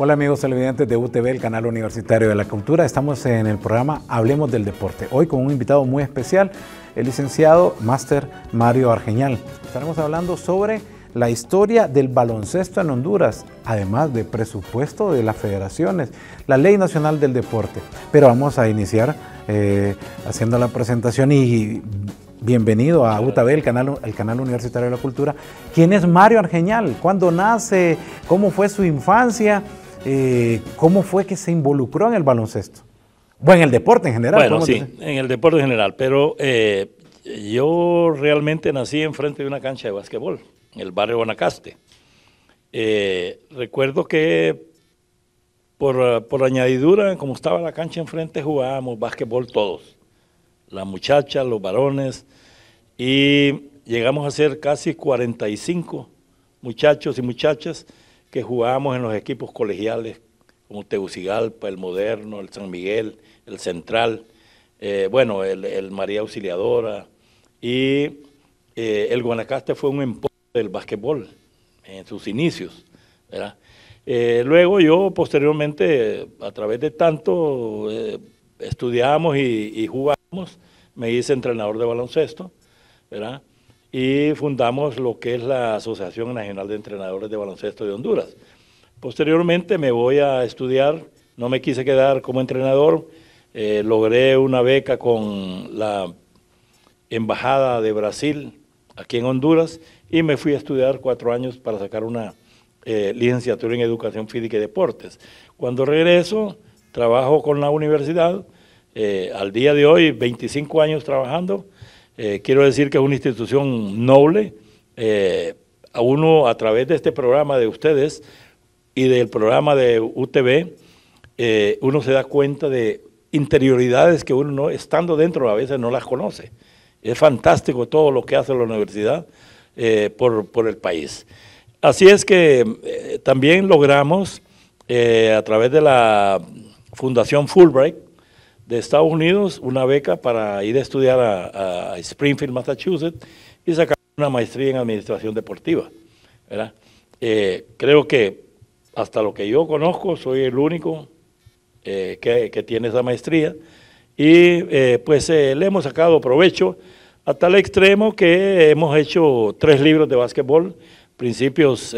Hola amigos televidentes de UTV, el canal universitario de la cultura. Estamos en el programa Hablemos del Deporte. Hoy con un invitado muy especial, el licenciado Máster Mario Argeñal. Estaremos hablando sobre la historia del baloncesto en Honduras, además de presupuesto de las federaciones, la Ley Nacional del Deporte. Pero vamos a iniciar eh, haciendo la presentación y bienvenido a UTV, el canal, el canal Universitario de la Cultura. ¿Quién es Mario Argeñal? ¿Cuándo nace? ¿Cómo fue su infancia? Eh, cómo fue que se involucró en el baloncesto. Bueno, en el deporte en general. Bueno, sí, en el deporte en general, pero eh, yo realmente nací enfrente de una cancha de básquetbol, en el barrio Bonacaste. Eh, recuerdo que por, por, añadidura, como estaba la cancha enfrente, jugábamos básquetbol todos, las muchachas, los varones, y llegamos a ser casi 45 muchachos y muchachas que jugábamos en los equipos colegiales, como Tegucigalpa, el Moderno, el San Miguel, el Central, eh, bueno, el, María Auxiliadora, y eh, el Guanacaste fue un empuje del básquetbol en sus inicios, ¿verdad? Eh, luego yo posteriormente, a través de tanto, estudiamos y, y, jugamos, me hice entrenador de baloncesto, ¿verdad? y fundamos lo que es la Asociación Nacional de Entrenadores de Baloncesto de Honduras. Posteriormente me voy a estudiar, no me quise quedar como entrenador, eh, logré una beca con la Embajada de Brasil aquí en Honduras y me fui a estudiar cuatro años para sacar una eh, licenciatura en Educación Física y Deportes. Cuando regreso, trabajo con la universidad, eh, al día de hoy 25 años trabajando eh, quiero decir que es una institución noble. Eh, a uno, a través de este programa de ustedes y del programa de UTV, eh, uno se da cuenta de interioridades que uno, estando dentro, a veces no las conoce. Es fantástico todo lo que hace la universidad por, por, el país. Así es que también logramos, a través de la Fundación Fulbright, de Estados Unidos una beca para ir a estudiar a, Springfield, Massachusetts, y sacar una maestría en administración deportiva. Eh, creo que hasta lo que yo conozco, soy el único eh, que, tiene esa maestría. Y eh, pues le hemos sacado provecho a tal extremo que hemos hecho tres libros de básquetbol, principios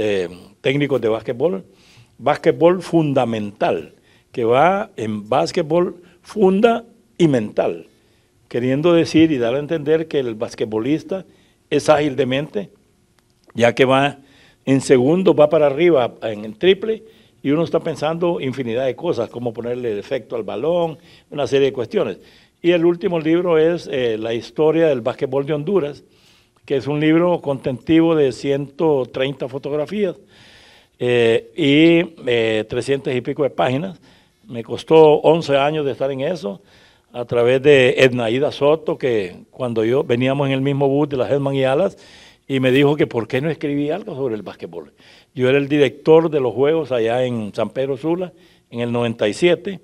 técnicos de básquetbol, básquetbol fundamental, que va en básquetbol funda y mental, queriendo decir y dar a entender que el basquetbolista es ágil de mente, ya que va en segundo, va para arriba en triple y uno está pensando infinidad de cosas, como ponerle efecto al balón, una serie de cuestiones. Y el último libro es eh, La historia del basquetbol de Honduras, que es un libro contentivo de 130 fotografías eh, y 300 eh, y pico de páginas, me costó 11 años de estar en eso, a través de Ednaida Soto, que cuando yo veníamos en el mismo bus de las Herman y Alas, y me dijo que por qué no escribí algo sobre el básquetbol. Yo era el director de los Juegos allá en San Pedro Sula, en el 97,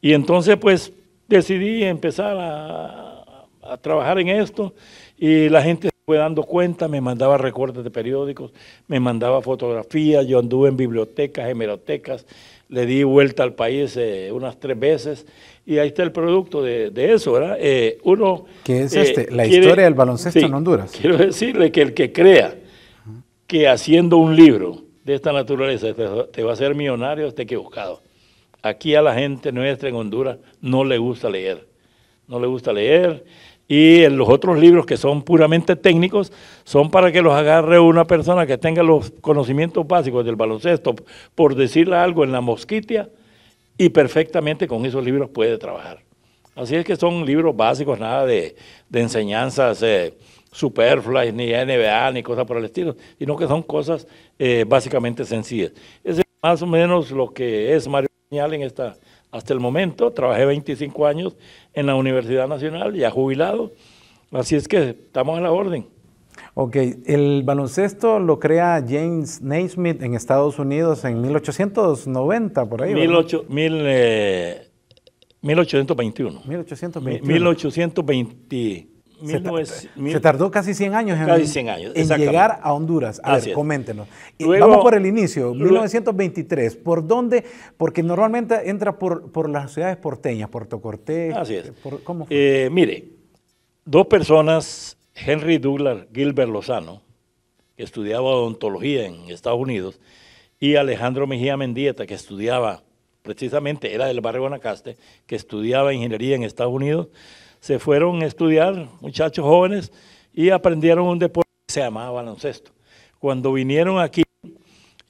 y entonces pues decidí empezar a, trabajar en esto, y la gente fue dando cuenta, me mandaba recortes de periódicos, me mandaba fotografías, yo anduve en bibliotecas, hemerotecas, le di vuelta al país eh, unas tres veces y ahí está el producto de, eso, ¿verdad? Eh, uno, ¿Qué es eh, este? La historia del baloncesto en Honduras. Quiero decirle que el que crea que haciendo un libro de esta naturaleza te, va a ser millonario está equivocado. Aquí a la gente nuestra en Honduras no le gusta leer. No le gusta leer, y los otros libros que son puramente técnicos son para que los agarre una persona que tenga los conocimientos básicos del baloncesto, por decirle algo en la mosquitia, y perfectamente con esos libros puede trabajar. Así es que son libros básicos, nada de, de enseñanzas eh, superfluas, ni NBA, ni cosas por el estilo, sino que son cosas eh, básicamente sencillas. Es más o menos lo que es Mario Peñal en esta hasta el momento. Trabajé 25 años en la Universidad Nacional, ya jubilado. Así es que estamos en la orden. Ok, el baloncesto lo crea James Naismith en Estados Unidos en 1890, por ahí. 18, mil, 1821. 1821 se, tardó casi 100 años en, llegar a Honduras. A ver, coméntenos. vamos por el inicio, 1923. ¿Por dónde? Porque normalmente entra por, las ciudades porteñas, Puerto Cortés. Así es. ¿cómo eh, mire, dos personas, Henry Douglas Gilbert Lozano, que estudiaba odontología en Estados Unidos, y Alejandro Mejía Mendieta, que estudiaba, precisamente era del barrio Guanacaste, que estudiaba ingeniería en Estados Unidos, se fueron a estudiar, muchachos jóvenes, y aprendieron un deporte que se llamaba baloncesto. Cuando vinieron aquí,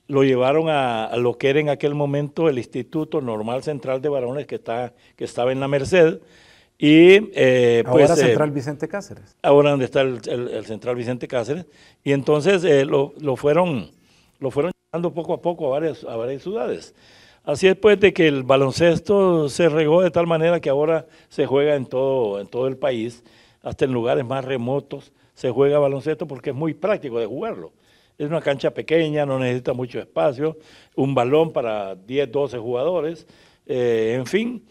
lo llevaron a, lo que era en aquel momento el Instituto Normal Central de Varones que, está, que estaba en la Merced. Y, eh, ahora pues, eh, Central Vicente Cáceres. Ahora donde está el, Central Vicente Cáceres. Y entonces eh, lo, fueron lo fueron llevando poco a poco a varias, a varias ciudades. Así es pues de que el baloncesto se regó de tal manera que ahora se juega en todo, en todo el país, hasta en lugares más remotos se juega baloncesto porque es muy práctico de jugarlo. Es una cancha pequeña, no necesita mucho espacio, un balón para 10, 12 jugadores, eh, en fin,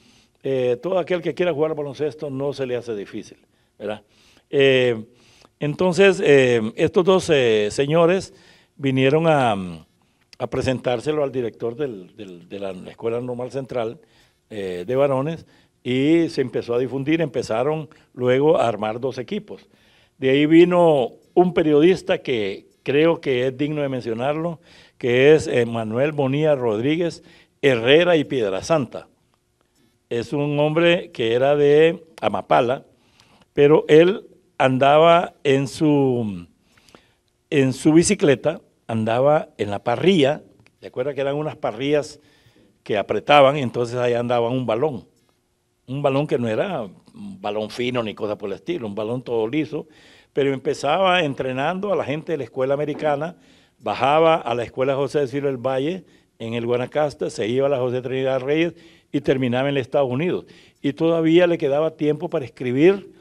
eh, todo aquel que quiera jugar baloncesto no se le hace difícil, ¿verdad? Eh, entonces, estos dos señores vinieron a a presentárselo al director de la Escuela Normal Central eh, de Varones y se empezó a difundir, empezaron luego a armar dos equipos. De ahí vino un periodista que creo que es digno de mencionarlo, que es eh, Manuel Bonía Rodríguez Herrera y Piedra Santa. Es un hombre que era de Amapala, pero él andaba en su, en su bicicleta andaba en la parrilla, ¿te acuerdas que eran unas parrillas que apretaban y entonces ahí andaba un balón? Un balón que no era un balón fino ni cosa por el estilo, un balón todo liso, pero empezaba entrenando a la gente de la escuela americana, bajaba a la escuela José de Ciro del Valle en el Guanacaste, se iba a la José Trinidad Reyes y terminaba en los Estados Unidos. Y todavía le quedaba tiempo para escribir,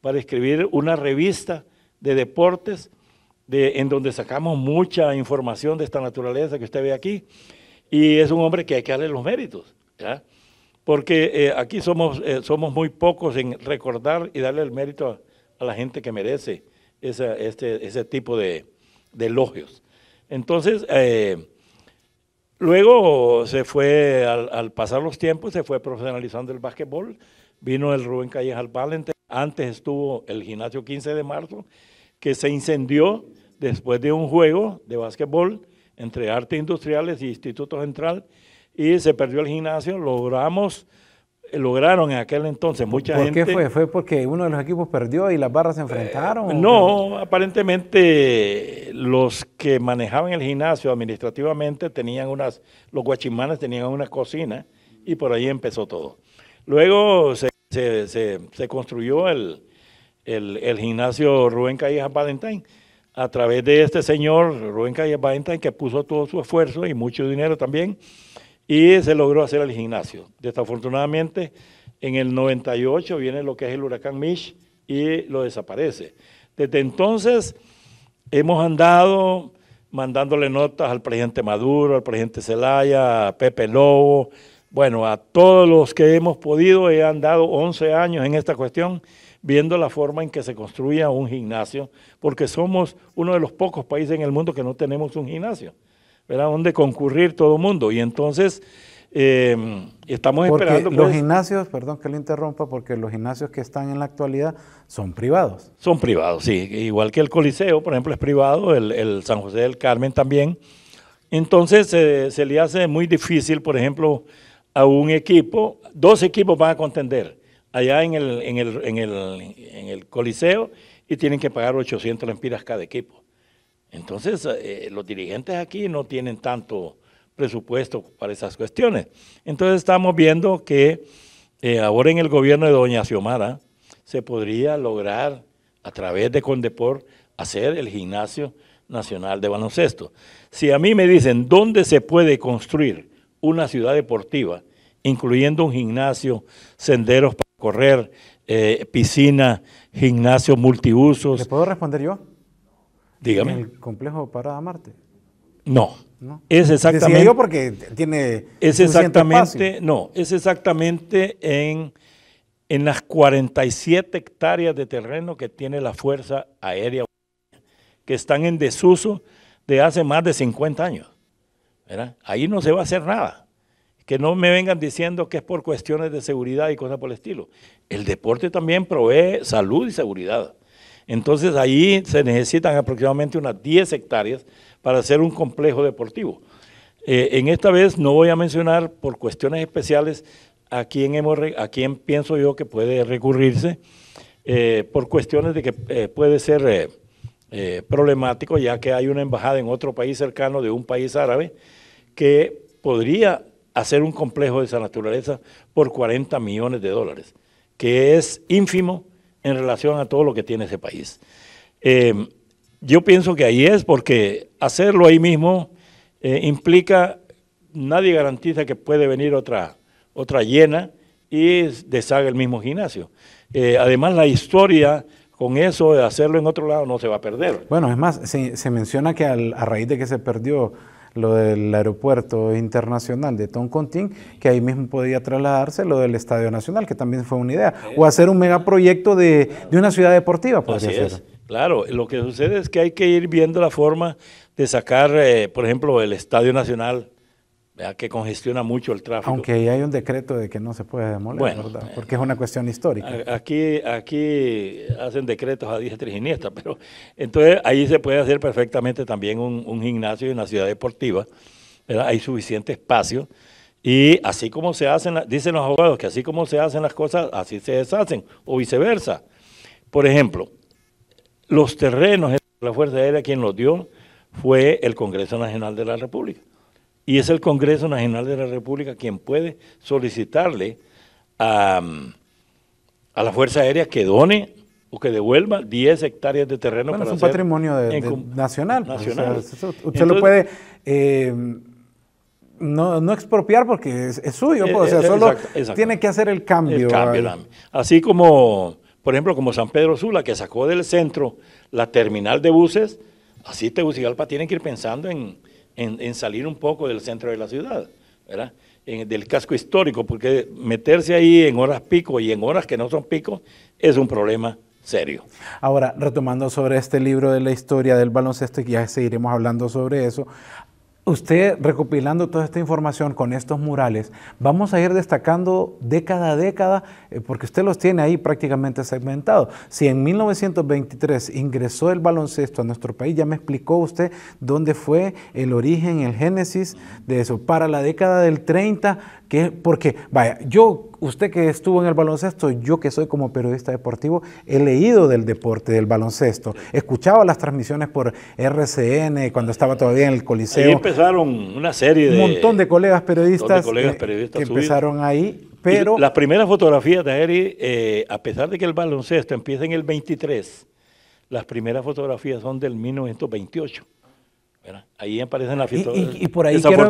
para escribir una revista de deportes en donde sacamos mucha información de esta naturaleza que usted ve aquí. Y es un hombre que hay que darle los méritos, porque eh, aquí somos, eh, somos muy pocos en recordar y darle el mérito a, la gente que merece este, ese tipo de, elogios. Entonces, eh, luego se fue, al, pasar los tiempos, se fue profesionalizando el básquetbol, vino el Rubén Callejas al Valente, antes estuvo el gimnasio 15 de marzo, que se incendió después de un juego de básquetbol entre artes industriales y Instituto Central y se perdió el gimnasio. Logramos, eh, lograron en aquel entonces mucha gente. ¿Por qué fue? ¿Fue porque uno de los equipos perdió y las barras se eh, enfrentaron? no, aparentemente los que manejaban el gimnasio administrativamente tenían unas, los guachimanes tenían una cocina y por ahí empezó todo. Luego se, se construyó el, el, gimnasio Rubén Cayetano Valentine, a través de este señor Rubén Cayetano Valentine, que puso todo su esfuerzo y mucho dinero también, y se logró hacer el gimnasio. Desafortunadamente, en el 98 viene lo que es el huracán Mitch y lo desaparece. Desde entonces hemos andado mandándole notas al presidente Maduro, al presidente Zelaya, a Pepe Lobo, bueno, a todos los que hemos podido, he andado 11 años en esta cuestión viendo la forma en que se construye un gimnasio, porque somos uno de los pocos países en el mundo que no tenemos un gimnasio, ¿verdad? Donde concurrir todo el mundo. Y entonces eh, estamos esperando. los pues, gimnasios, perdón que le interrumpa, porque los gimnasios que están en la actualidad son privados. Son privados, sí. Igual que el Coliseo, por ejemplo, es privado, el, San José del Carmen también. Entonces eh, se le hace muy difícil, por ejemplo, a un equipo, dos equipos van a contender allá en el, en el, Coliseo y tienen que pagar 800 lempiras cada equipo. Entonces, eh, los dirigentes aquí no tienen tanto presupuesto para esas cuestiones. Entonces, estamos viendo que eh, ahora en el gobierno de Doña Xiomara se podría lograr, a través de Condepor, hacer el gimnasio nacional de baloncesto. Si a mí me dicen dónde se puede construir una ciudad deportiva, incluyendo un gimnasio, senderos correr, eh, piscina, gimnasio multiusos. ¿Le puedo responder yo? Dígame. ¿El complejo Parada Marte? No. Es exactamente. porque tiene. Es exactamente. No, es exactamente en, en las 47 hectáreas de terreno que tiene la Fuerza Aérea, que están en desuso de hace más de 50 años. Ahí no se va a hacer nada. Que no me vengan diciendo que es por cuestiones de seguridad y cosas por el estilo. El deporte también provee salud y seguridad. Entonces ahí se necesitan aproximadamente unas 10 hectáreas para hacer un complejo deportivo. Eh, en esta vez no voy a mencionar por cuestiones especiales a quién, hemos, a pienso yo que puede recurrirse, eh, por cuestiones de que eh, puede ser problemático, ya que hay una embajada en otro país cercano de un país árabe que podría hacer un complejo de esa naturaleza por 40 millones de dólares, que es ínfimo en relación a todo lo que tiene ese país. Eh, yo pienso que ahí es porque hacerlo ahí mismo eh, implica, nadie garantiza que puede venir otra, otra llena y deshaga el mismo gimnasio. Eh, además, la historia con eso de hacerlo en otro lado no se va a perder. Bueno, es más, se, menciona que a raíz de que se perdió lo del aeropuerto internacional de Toncontin, que ahí mismo podía trasladarse lo del Estadio Nacional, que también fue una idea, o hacer un megaproyecto de, de una ciudad deportiva, por decirlo. Claro, lo que sucede es que hay que ir viendo la forma de sacar, eh, por ejemplo, el Estadio Nacional que congestiona mucho el tráfico. Aunque hay un decreto de que no se puede demoler, eh, porque es una cuestión histórica. Aquí, aquí hacen decretos a diestra y pero entonces ahí se puede hacer perfectamente también un, gimnasio y una ciudad deportiva. Hay suficiente espacio y así como se hacen, dicen los abogados que así como se hacen las cosas, así se deshacen o viceversa. Por ejemplo, los terrenos, la Fuerza Aérea quien los dio fue el Congreso Nacional de la República. Y es el Congreso Nacional de la República quien puede solicitarle a, mm, la Fuerza Aérea que done o que devuelva 10 hectáreas de terreno bueno, es un patrimonio nacional. nacional. usted lo puede eh, no, expropiar porque es, suyo, pues, o sea, eh, eh, solo tiene que hacer el cambio. así como, por ejemplo, como San Pedro Sula, que sacó del centro la terminal de buses, así Tegucigalpa tiene que ir pensando en, en, salir un poco del centro de la ciudad, ¿verdad? del casco histórico, porque meterse ahí en horas pico y en horas que no son pico es un problema serio. Ahora, retomando sobre este libro de la historia del baloncesto, que ya seguiremos hablando sobre eso, Usted recopilando toda esta información con estos murales, vamos a ir destacando década a década, eh, porque usted los tiene ahí prácticamente segmentados. Si en 1923 ingresó el baloncesto a nuestro país, ya me explicó usted dónde fue el origen, el génesis de eso. Para la década del 30, que, porque, vaya, yo usted que estuvo en el baloncesto, yo que soy como periodista deportivo, he leído del deporte, del baloncesto, escuchaba las transmisiones por RCN cuando estaba todavía en el Coliseo. Y empezaron una serie de... Un montón de colegas periodistas, colegas periodistas que, empezaron ahí. Pero, las primeras fotografías de Eri, eh, a pesar de que el baloncesto empieza en el 23, las primeras fotografías son del 1928. Ahí aparecen las fiestas. Y, por ahí quiero,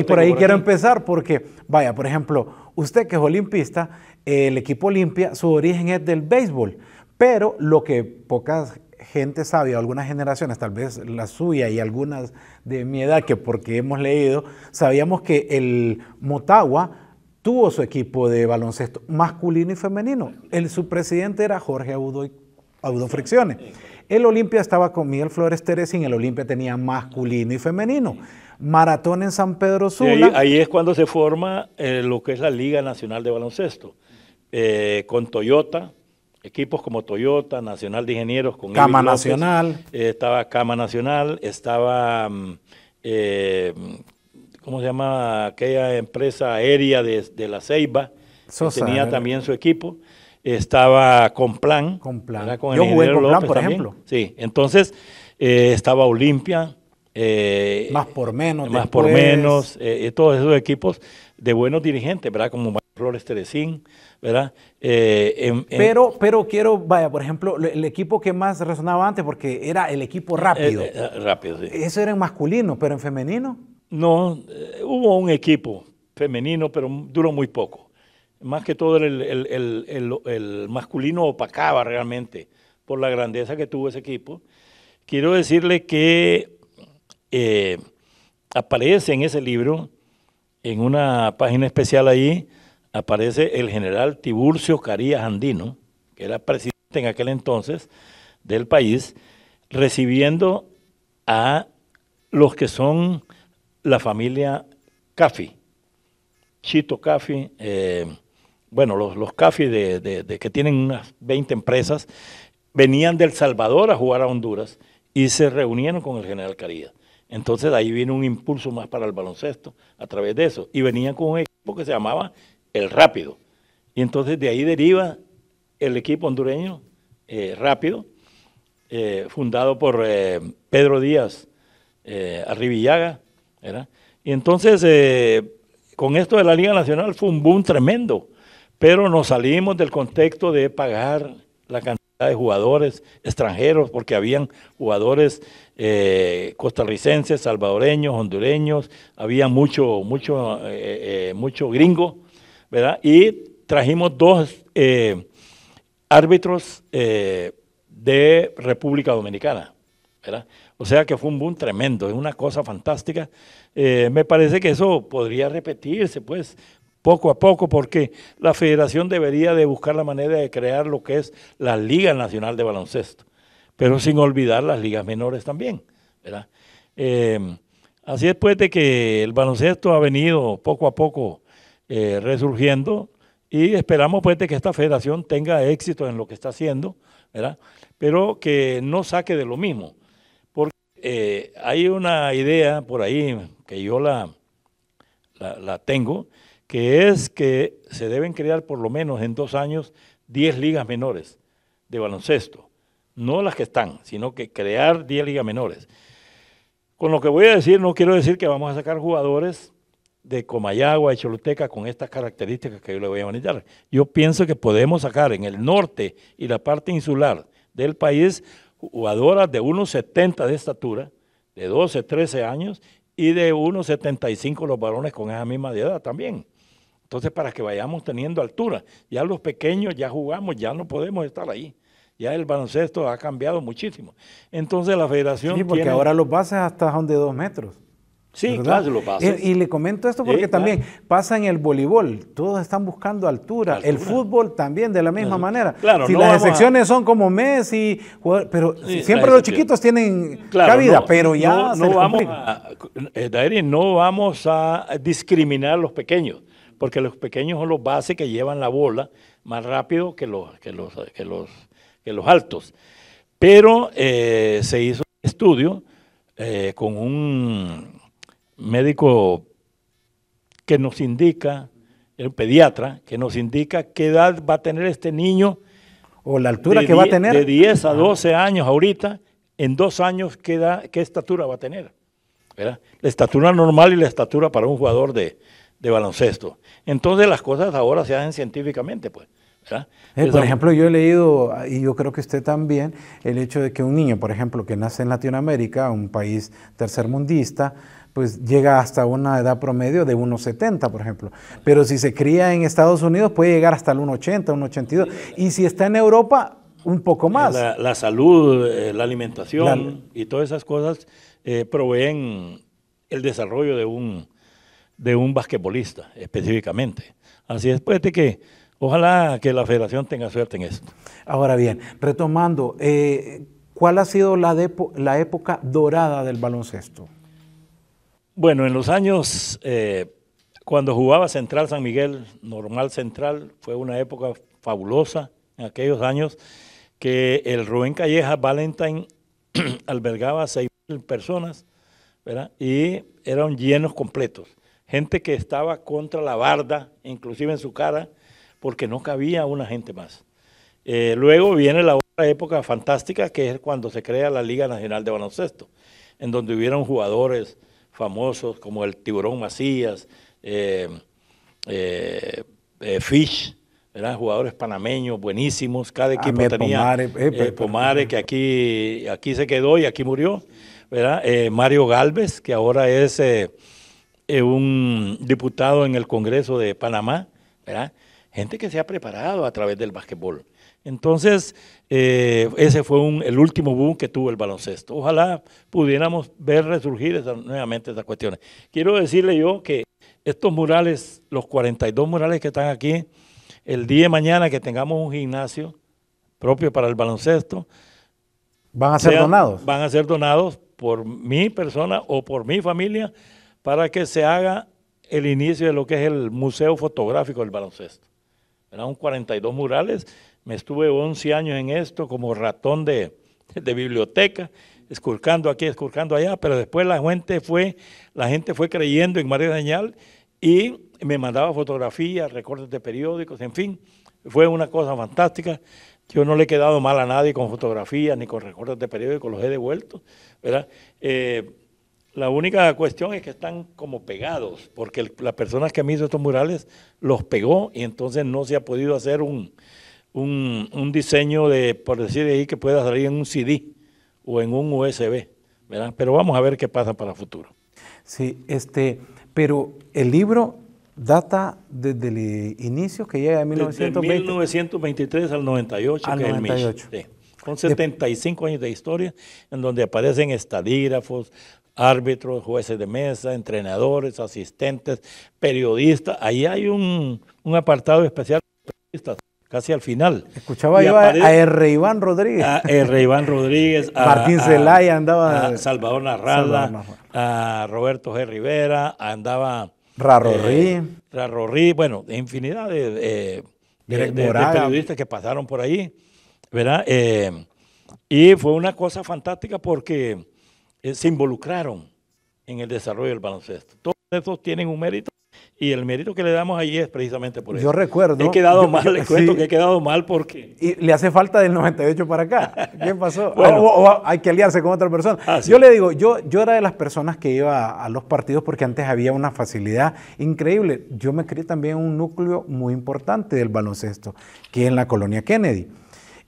y por, ahí quiero empezar porque, vaya, por ejemplo, usted que es olimpista, el equipo Olimpia, su origen es del béisbol, pero lo que pocas gente sabe, algunas generaciones, tal vez la suya y algunas de mi edad, que porque hemos leído, sabíamos que el Motagua tuvo su equipo de baloncesto masculino y femenino. El, su presidente era Jorge Audoy fricciones. El Olimpia estaba con Miguel Flores en el Olimpia tenía masculino y femenino. Maratón en San Pedro Sula. Ahí, es cuando se forma eh, lo que es la Liga Nacional de Baloncesto, eh, con Toyota, equipos como Toyota, Nacional de Ingenieros, con Cama Nacional. Eh, estaba Cama Nacional, estaba, mm, ¿cómo se llama? Aquella empresa aérea de, la Ceiba, tenía también su equipo estaba con Plan Con Yo jugué con Plan por ejemplo. Sí, entonces eh, estaba Olimpia. Eh, más por menos. Más por menos, eh, todos esos equipos de buenos dirigentes, ¿verdad? Como Flores Teresín, ¿verdad? pero, pero quiero, vaya, por ejemplo, el, equipo que más resonaba antes, porque era el equipo rápido. rápido, sí. Eso era en masculino, pero en femenino. No, hubo un equipo femenino, pero duró muy poco más que todo el, masculino opacaba realmente por la grandeza que tuvo ese equipo. Quiero decirle que eh, aparece en ese libro, en una página especial ahí, aparece el general Tiburcio Carías Andino, que era presidente en aquel entonces del país, recibiendo a los que son la familia Caffi, Chito Caffi, eh, bueno, los, cafés CAFI de, que tienen unas 20 empresas, venían del El Salvador a jugar a Honduras y se reunieron con el general Carías. Entonces ahí viene un impulso más para el baloncesto a través de eso. Y venían con un equipo que se llamaba El Rápido. Y entonces de ahí deriva el equipo hondureño eh, Rápido, eh, fundado por eh, Pedro Díaz Arribillaga. Y entonces con esto de la Liga Nacional fue un boom tremendo pero nos salimos del contexto de pagar la cantidad de jugadores extranjeros, porque habían jugadores eh, costarricenses, salvadoreños, hondureños, había mucho, mucho, eh, eh, mucho gringo, ¿verdad? Y trajimos dos árbitros de República Dominicana, ¿verdad? O sea que fue un boom tremendo, es una cosa fantástica. me parece que eso podría repetirse, pues, poco a poco, porque la federación debería de buscar la manera de crear lo que es la Liga Nacional de Baloncesto, pero sin olvidar las ligas menores también, em, así es, pues, de que el baloncesto ha venido poco a poco eh, resurgiendo y esperamos pues de que esta federación tenga éxito en lo que está haciendo, ¿verdad? Pero que no saque de lo mismo, porque eh, hay una idea por ahí que yo la, la tengo, que es que se deben crear por lo menos en dos años 10 ligas menores de baloncesto, no las que están, sino que crear 10 ligas menores. Con lo que voy a decir, no quiero decir que vamos a sacar jugadores de Comayagua, y Choluteca, con estas características que yo le voy a manejar. Yo pienso que podemos sacar en el norte y la parte insular del país jugadoras de 1,70 de estatura, de 12, 13 años, y de 1,75 los varones con esa misma edad también. Entonces, para que vayamos teniendo altura, ya los pequeños ya jugamos, ya no podemos estar ahí. Ya el baloncesto ha cambiado muchísimo. Entonces la federación. Sí, porque ahora los bases hasta son de dos metros. Sí, claro, los bases. Y, le comento esto porque también pasa en el voleibol. Todos están buscando altura. El fútbol también, de la misma manera. Claro, si las excepciones son como Messi, pero siempre los chiquitos tienen cabida, pero ya. No, vamos, a, eh, no vamos a discriminar a los pequeños porque los pequeños son los bases que llevan la bola más rápido que los, que los, los, los altos. Pero eh, se hizo un estudio eh, con un médico que nos indica, un pediatra, que nos indica qué edad va a tener este niño. O la altura que va a tener. De 10 a 12 ah. años ahorita, en dos años qué, qué estatura va a tener. La estatura normal y la estatura para un jugador de, de baloncesto. Entonces las cosas ahora se hacen científicamente, pues. Eh, por ejemplo, yo he leído, ah, y yo creo que usted también, el hecho de que un niño, por ejemplo, que nace en Latinoamérica, un país tercermundista, pues llega hasta una edad promedio de 1,70, por ejemplo. Pero si se cría en Estados Unidos, puede llegar hasta el 1,80, 1,82. Y si está en Europa, un poco eh, más. La, salud, eh, la alimentación y todas esas cosas proveen el desarrollo de un, de un basquetbolista específicamente. Así es, pues, de que ojalá que la federación tenga suerte en esto. Ahora bien, retomando, eh, ¿cuál ha sido la, la, época dorada del baloncesto? Bueno, en los años, eh, cuando jugaba Central San Miguel, normal Central, fue una época fabulosa en aquellos años que el Rubén Calleja Valentine albergaba 6.000 personas y eran llenos completos gente que estaba contra la barda, inclusive en su cara, porque no cabía una gente más. Eh, luego viene la otra época fantástica, que es cuando se crea la Liga Nacional de Baloncesto, en donde hubieron jugadores famosos como el Tiburón Macías, eh, eh, Fish, eran jugadores panameños buenísimos, cada ah, equipo tenía Pomare, pues, que aquí, aquí se quedó y aquí murió, ¿verdad? Mario Galvez, que ahora es eh, un diputado en el Congreso de Panamá, ¿verdad? Gente que se ha preparado a través del básquetbol. Entonces, eh, ese fue el último boom que tuvo el baloncesto. Ojalá pudiéramos ver resurgir nuevamente esas cuestiones. Quiero decirle yo que estos murales, los 42 murales que están aquí, el día de mañana que tengamos un gimnasio propio para el baloncesto. ¿Van a ser donados? Van a ser donados por mi persona o por mi familia para que se haga el inicio de lo que es el Museo Fotográfico del Baloncesto. Eran 42 murales, me estuve 11 años en esto como ratón de, biblioteca, esculcando aquí, esculcando allá, pero después la gente fue, la gente fue creyendo en María Señal y me mandaba fotografías, recortes de periódicos, en fin, fue una cosa fantástica. Yo no le he quedado mal a nadie con fotografías ni con recortes de periódicos, los he devuelto, ¿verdad? Eh, la única cuestión es que están como pegados, porque las personas que me hizo estos murales los pegó y entonces no se ha podido hacer un, un, diseño de, por decir ahí, que pueda salir en un CD o en un USB, Pero vamos a ver qué pasa para el futuro. Sí, este, pero el libro data desde el inicio que llega de 1923 al 98, Con 75 años de historia, en donde aparecen estadígrafos, árbitros, jueces de mesa, entrenadores, asistentes, periodistas. Ahí hay un, apartado especial de periodistas, casi al final. Escuchaba yo a, R. Iván Rodríguez. A R. Iván Rodríguez. a, Martín Zelaya andaba. Salvador Narrada, a Roberto G. Rivera, andaba. Rarorri. Eh, Rarorri, bueno, infinidad de, periodistas que pasaron por ahí, ¿verdad? Eh, y fue una cosa fantástica porque eh, se involucraron en el desarrollo del baloncesto. Todos esos tienen un mérito y el mérito que le damos allí es precisamente por eso. Yo recuerdo. He quedado mal, le cuento que he quedado mal porque. Y le hace falta del 98 para acá. ¿Qué pasó? o, hay que aliarse con otra persona. Ah, yo le digo, yo, yo era de las personas que iba a los partidos porque antes había una facilidad increíble. Yo me creé también un núcleo muy importante del baloncesto, que es en la colonia Kennedy.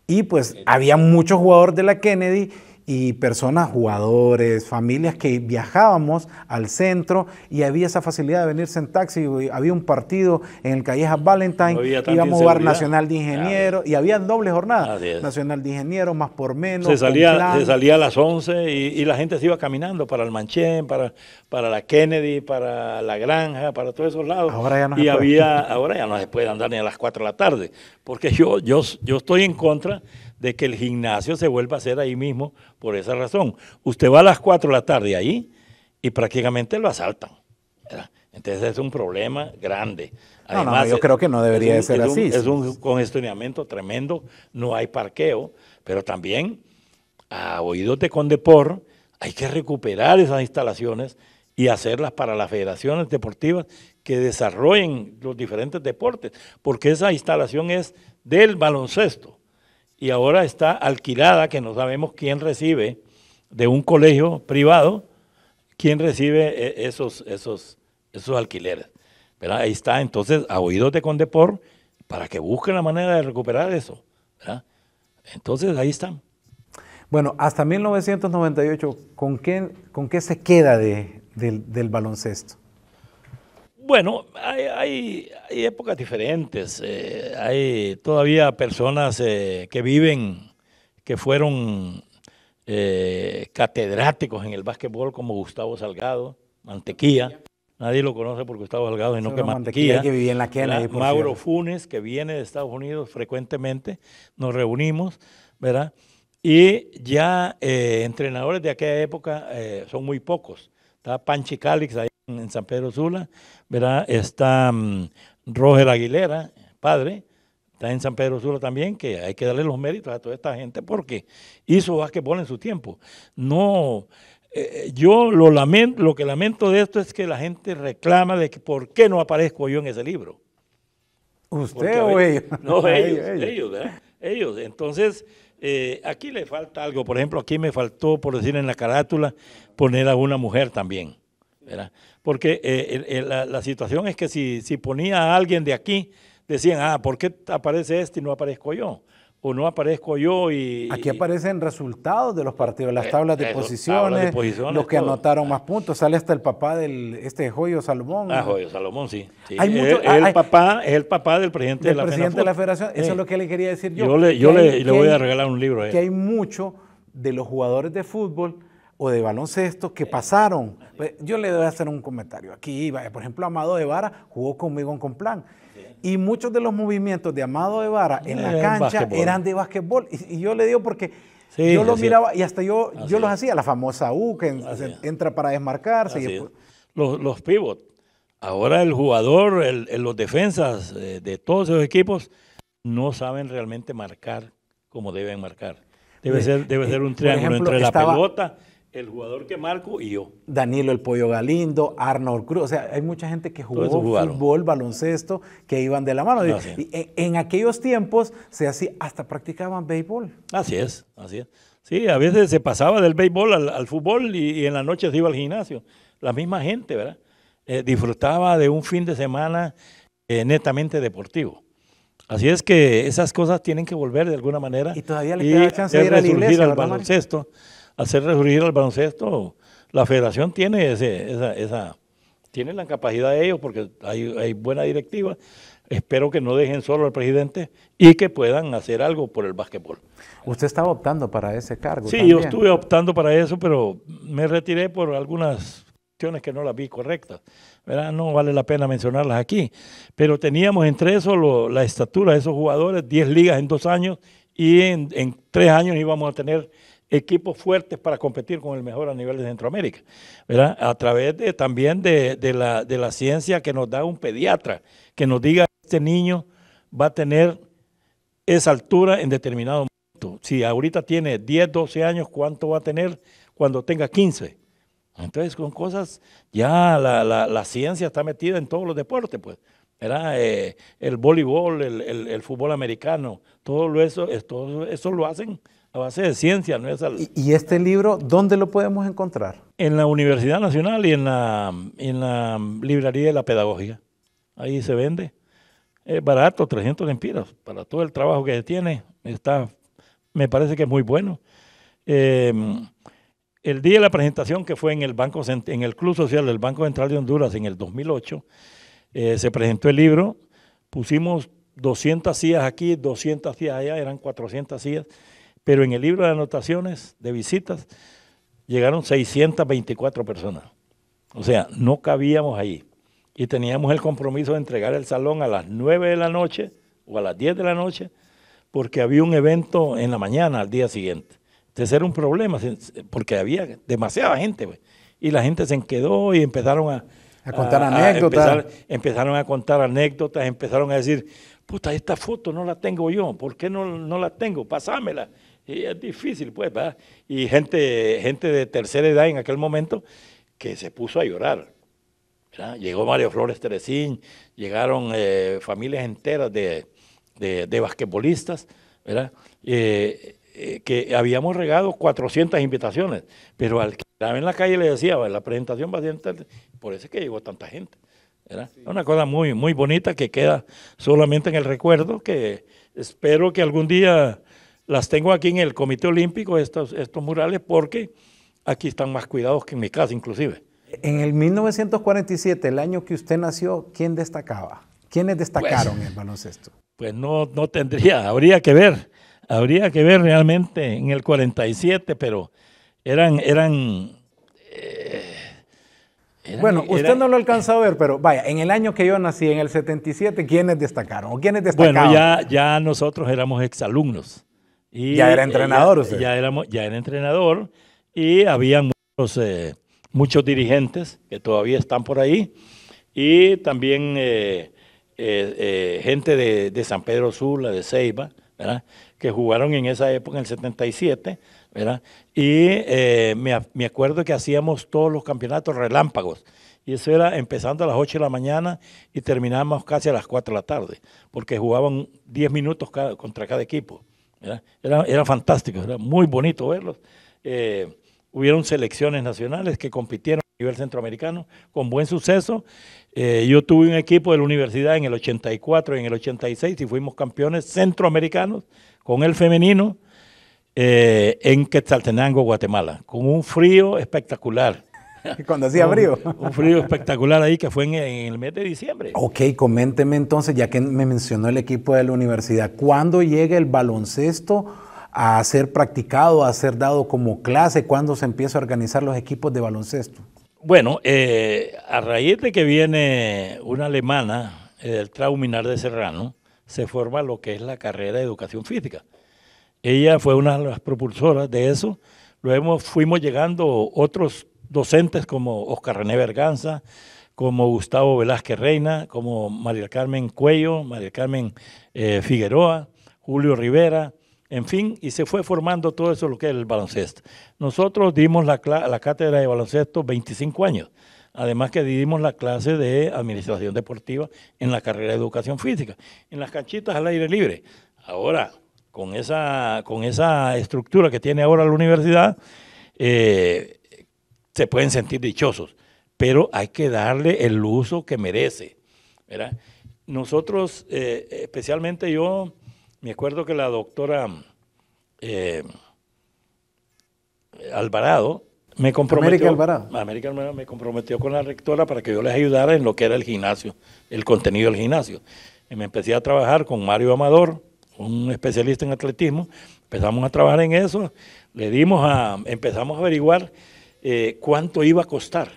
Y pues había muchos jugadores de la Kennedy y personas, jugadores, familias que viajábamos al centro y había esa facilidad de venirse en taxi, había un partido en el Calleja Valentine, íbamos a jugar Nacional de Ingenieros y había doble jornada, Nacional de Ingenieros más por menos. Se salía, se salía a las 11 y, la gente se iba caminando para el Manchén, para, para la Kennedy, para la Granja, para todos esos lados. Ahora no y había, ahora ya no se puede andar ni a las 4 de la tarde, porque yo, yo, yo estoy en contra de que el gimnasio se vuelva a hacer ahí mismo por esa razón. Usted va a las 4 de la tarde ahí y prácticamente lo asaltan. Entonces es un problema grande. no, no, yo creo que no debería de ser así. Es un congestionamiento tremendo, no hay parqueo, pero también a oídos de Condepor hay que recuperar esas instalaciones y hacerlas para las federaciones deportivas que desarrollen los diferentes deportes, porque esa instalación es del baloncesto, y ahora está alquilada, que no sabemos quién recibe de un colegio privado, quién recibe eh, esos, esos, esos alquileres. ¿verdad? Ahí está, entonces, a oídos de Condepor, para que busquen la manera de recuperar eso. ¿verdad? Entonces, ahí está. Bueno, hasta 1998, ¿con qué, con qué se queda del baloncesto? Bueno, hay, épocas diferentes. Eh, hay todavía personas eh, que viven, que fueron eh, catedráticos en el básquetbol, como Gustavo Salgado, Mantequilla. Nadie lo conoce por Gustavo Salgado, y no que Mantequilla. que vivía en la Mauro Funes, que viene de Estados Unidos frecuentemente. Nos reunimos, ¿verdad? Y ya entrenadores de aquella época son muy pocos. Está Panchi Calix ahí en San Pedro Sula, ¿verdad? Está mm, Roger Aguilera, padre, está en San Pedro Sula también, que hay que darle los méritos a toda esta gente porque hizo básquetbol en su tiempo. No, eh, eh, yo lo, lamento, lo que lamento de esto es que la gente reclama de que por qué no aparezco yo en ese libro. ¿Usted o ellos? No, ellos, ellos, ellos, ¿verdad? ellos. Entonces, eh, aquí le falta algo. Por ejemplo, aquí me faltó, por decir en la carátula, poner a una mujer también. Porque eh, la, situación es que si, ponía a alguien de aquí, decían, ah, ¿por qué aparece este y no aparezco yo? O no aparezco yo y... Aquí aparecen resultados de los partidos, las eh, tablas de, posiciones, los que anotaron más puntos. Sale hasta el papá del este Joyo Salomón. Ah, Joyo Salomón, sí. papá, es el papá del presidente, de, la federación. Eso es lo que le quería decir yo. Yo le, voy a regalar un libro Que hay mucho de los jugadores de fútbol o de baloncesto que pasaron. Pues, yo le voy a hacer un comentario. Aquí, por ejemplo, Amado de Vara jugó conmigo en Complan Y muchos de los movimientos de Amado de Vara en la eh, cancha eran de básquetbol. Y, yo le digo porque yo los miraba y hasta yo, yo los hacía, la famosa U que entra para desmarcarse. Los, los pivots. Ahora el jugador, el, los defensas eh, de todos esos equipos no saben realmente marcar como deben marcar. Debe ser, debe eh, ser un triángulo entre la pelota el jugador que marco y yo. Danilo el Pollo Galindo, Arnold Cruz, o sea, hay mucha gente que jugó fútbol, baloncesto, que iban de la mano. Ah, en, aquellos tiempos se hacía, hasta practicaban béisbol. Así es, así es. Sí, a veces se pasaba del béisbol al, fútbol y, en la noche se iba al gimnasio. La misma gente, ¿verdad? Eh, disfrutaba de un fin de semana eh, netamente deportivo. Así es que esas cosas tienen que volver de alguna manera. Y todavía le queda chance de ir a la iglesia, al baloncesto hacer resurgir al baloncesto. La federación tiene ese, esa, tiene la capacidad de ellos porque hay, buena directiva. Espero que no dejen solo al presidente y que puedan hacer algo por el básquetbol. Usted estaba optando para ese cargo. Sí, yo estuve optando para eso, pero me retiré por algunas cuestiones que no las vi correctas. No vale la pena mencionarlas aquí. Pero teníamos entre eso la estatura de esos jugadores, 10 ligas en dos años y en, en tres años íbamos a tener equipos fuertes para competir con el mejor a nivel de Centroamérica, ¿verdad? A través de, también de, la, ciencia que nos da un pediatra, que nos diga, este niño va a tener esa altura en determinado momento. Si ahorita tiene 10, 12 años, ¿cuánto va a tener cuando tenga 15? Entonces, con cosas, ya la, la, ciencia está metida en todos los deportes, pues. Era eh, el voleibol, el, fútbol americano, todo eso, todo eso lo hacen a base de ciencia, no es al... ¿Y este libro dónde lo podemos encontrar? En la Universidad Nacional y en la, en la Librería de la Pedagogía. Ahí se vende. Es barato, 300 lempiras. Para todo el trabajo que tiene, está, me parece que es muy bueno. Em, el día de la presentación que fue en el, Banco, en el Club Social del Banco Central de Honduras en el 2008, eh, se presentó el libro, pusimos 200 sillas aquí, 200 sillas allá, eran 400 sillas pero en el libro de anotaciones de visitas llegaron 624 personas. O sea, no cabíamos ahí. Y teníamos el compromiso de entregar el salón a las 9 de la noche o a las 10 de la noche, porque había un evento en la mañana al día siguiente. Entonces era un problema, porque había demasiada gente. Pues. Y la gente se quedó y empezaron a... contar anécdotas. empezaron a contar anécdotas, empezaron a decir, puta, esta foto no la tengo yo, ¿por qué no, no la tengo? Pásamela. Y es difícil, pues, ¿verdad? Y gente, gente de tercera edad en aquel momento que se puso a llorar. Llegó Mario Flores Teresín, llegaron eh, familias enteras de, de, basquetbolistas, ¿verdad? Eh, eh, que habíamos regado 400 invitaciones, pero al que estaba en la calle le decía, la presentación va a ser por eso es que llegó tanta gente. ¿verdad? Una cosa muy, muy bonita que queda solamente en el recuerdo, que espero que algún día las tengo aquí en el Comité Olímpico, estos, estos murales, porque aquí están más cuidados que en mi casa inclusive. En el 1947, el año que usted nació, ¿quién destacaba? ¿Quiénes pues, destacaron en el baloncesto? Pues no, no tendría, habría que ver, habría que ver realmente en el 47, pero eran, eran... Eh, bueno, usted no lo ha alcanzado a ver, pero vaya, en el año que yo nací, en el 77, ¿quiénes destacaron? ¿O quiénes destacaron? Bueno, ya, ya nosotros éramos exalumnos ya era entrenador Ya, era, ya era entrenador y había eh, muchos, dirigentes que todavía están por ahí y también eh, eh, gente de, San Pedro La de Ceiba, que jugaron en esa época, en el 77, y me, acuerdo que hacíamos todos los campeonatos relámpagos. Y eso era empezando a las 8 de la mañana y terminábamos casi a las 4 de la tarde, porque jugaban 10 minutos contra cada equipo. Era, era, fantástico, era muy bonito verlos. Eh, hubieron selecciones nacionales que compitieron a nivel centroamericano con buen suceso. Eh, yo tuve un equipo de la universidad en el 84 y en el 86 y fuimos campeones centroamericanos con el femenino eh, en Quetzaltenango, Guatemala, con un frío espectacular. Cuando hacía frío. Un, frío espectacular ahí que fue en, el mes de diciembre. Ok, coménteme entonces, ya que me mencionó el equipo de la universidad, ¿cuándo llega el baloncesto a ser practicado, a ser dado como clase? ¿Cuándo se empieza a organizar los equipos de baloncesto? Bueno, eh, a raíz de que viene una alemana, eh, el Trauminar de Serrano, se forma lo que es la carrera de educación física. Ella fue una de las propulsoras de eso. Luego fuimos llegando otros docentes como Oscar René Berganza, como Gustavo Velázquez Reina, como María Carmen Cuello, María Carmen eh, Figueroa, Julio Rivera, en fin, y se fue formando todo eso lo que es el baloncesto. Nosotros dimos la, cátedra de baloncesto 25 años, además que dimos la clase de administración deportiva en la carrera de educación física, en las canchitas al aire libre. Ahora, con esa, con esa estructura que tiene ahora la universidad, eh, se pueden sentir dichosos, pero hay que darle el uso que merece. Nosotros, eh, especialmente yo, me acuerdo que la doctora eh, Alvarado me comprometió. América me comprometió con la rectora para que yo les ayudara en lo que era el gimnasio, el contenido del gimnasio. Y me empecé a trabajar con Mario Amador, un especialista en atletismo. Empezamos a trabajar en eso. Le dimos a, empezamos a averiguar eh, cuánto iba a costar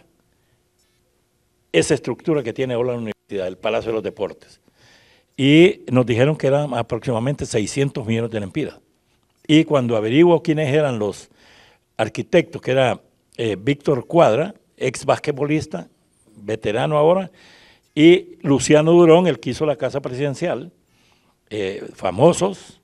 esa estructura que tiene ahora la universidad, el Palacio de los Deportes. Y nos dijeron que eran aproximadamente 600 millones de lempiras. Y cuando averiguo quiénes eran los arquitectos, que era eh, Víctor Cuadra, ex basquetbolista, veterano ahora, y Luciano Durón, el que hizo la Casa Presidencial, eh, famosos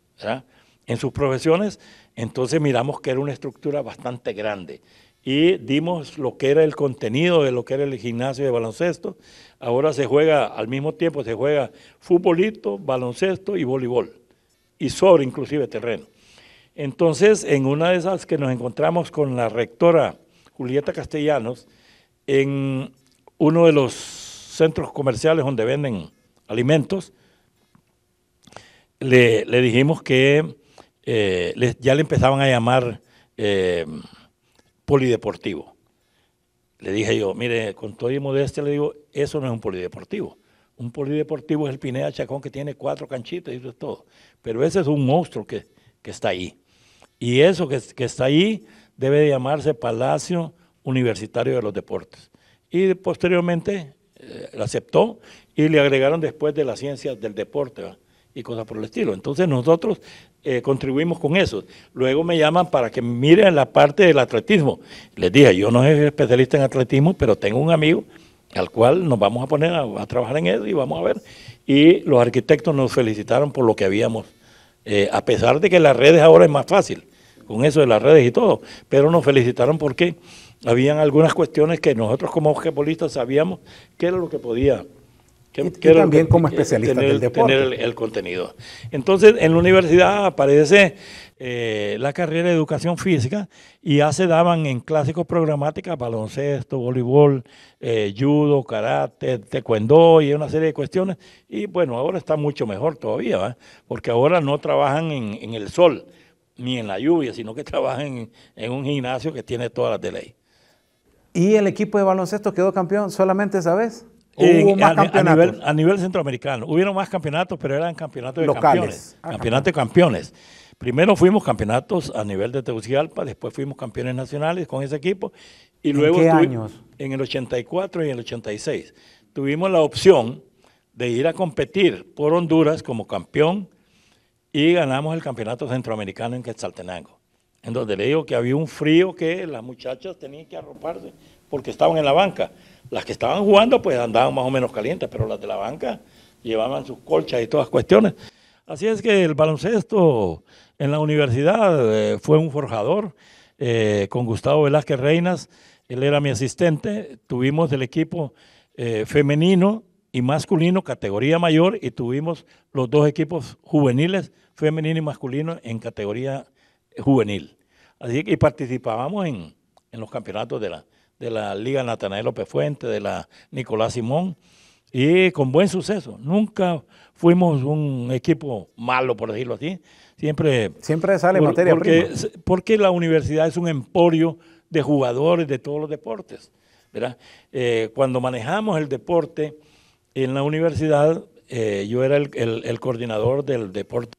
en sus profesiones, entonces miramos que era una estructura bastante grande y dimos lo que era el contenido de lo que era el gimnasio de baloncesto. Ahora se juega, al mismo tiempo se juega futbolito, baloncesto y voleibol, y sobre inclusive terreno. Entonces, en una de esas que nos encontramos con la rectora Julieta Castellanos, en uno de los centros comerciales donde venden alimentos, le, dijimos que eh, ya le empezaban a llamar... Eh, polideportivo. Le dije yo, mire, con todo modestia le digo, eso no es un polideportivo. Un polideportivo es el Pineda Chacón que tiene cuatro canchitas y eso es todo. Pero ese es un monstruo que, está ahí. Y eso que, está ahí debe llamarse Palacio Universitario de los Deportes. Y posteriormente eh, lo aceptó y le agregaron después de las ciencias del deporte y cosas por el estilo. Entonces nosotros eh, contribuimos con eso. Luego me llaman para que miren la parte del atletismo. Les dije, yo no soy especialista en atletismo, pero tengo un amigo al cual nos vamos a poner a, trabajar en eso y vamos a ver. Y los arquitectos nos felicitaron por lo que habíamos, eh, a pesar de que las redes ahora es más fácil, con eso de las redes y todo, pero nos felicitaron porque habían algunas cuestiones que nosotros como basquetbolistas sabíamos que era lo que podía y, también como especialista del deporte. Tener el, contenido. Entonces, en la universidad aparece eh, la carrera de educación física y ya se daban en clásicos programáticas baloncesto, voleibol, eh, judo, karate, taekwondo y una serie de cuestiones. Y bueno, ahora está mucho mejor todavía, ¿verdad? porque ahora no trabajan en, el sol ni en la lluvia, sino que trabajan en, en un gimnasio que tiene todas las de ley. ¿Y el equipo de baloncesto quedó campeón solamente esa vez? a, A nivel, centroamericano. Hubieron más campeonatos, pero eran campeonatos de Locales. campeones. de campeones. Primero fuimos campeonatos a nivel de Tegucigalpa, después fuimos campeones nacionales con ese equipo. Y ¿En luego años? En el 84 y en el 86. Tuvimos la opción de ir a competir por Honduras como campeón y ganamos el campeonato centroamericano en Quetzaltenango. En donde le digo que había un frío que las muchachas tenían que arroparse porque estaban en la banca. Las que estaban jugando pues andaban más o menos calientes, pero las de la banca llevaban sus colchas y todas cuestiones. Así es que el baloncesto en la universidad eh, fue un forjador eh, con Gustavo Velázquez Reinas, él era mi asistente, tuvimos el equipo eh, femenino y masculino categoría mayor y tuvimos los dos equipos juveniles, femenino y masculino, en categoría juvenil. Así que participábamos en los campeonatos de la, de la Liga Natanael López Fuente, de la Nicolás Simón, y con buen suceso. Nunca fuimos un equipo malo, por decirlo así. Siempre, Siempre sale materia porque, prima. Porque la universidad es un emporio de jugadores de todos los deportes. Eh, cuando manejamos el deporte en la universidad, eh, yo era el, coordinador del deporte